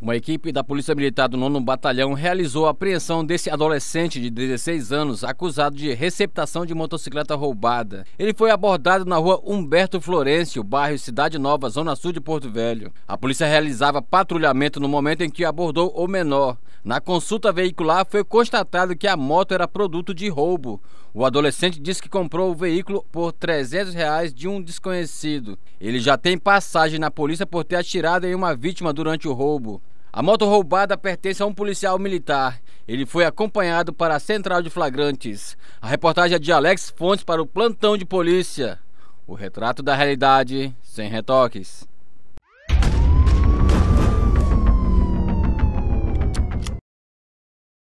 Uma equipe da Polícia Militar do 9 Batalhão realizou a apreensão desse adolescente de 16 anos acusado de receptação de motocicleta roubada. Ele foi abordado na rua Humberto Florencio, bairro Cidade Nova, zona sul de Porto Velho. A polícia realizava patrulhamento no momento em que abordou o menor. Na consulta veicular foi constatado que a moto era produto de roubo. O adolescente disse que comprou o veículo por 300 reais de um desconhecido. Ele já tem passagem na polícia por ter atirado em uma vítima durante o roubo. A moto roubada pertence a um policial militar. Ele foi acompanhado para a central de flagrantes. A reportagem é de Alex Fontes para o plantão de polícia. O retrato da realidade sem retoques.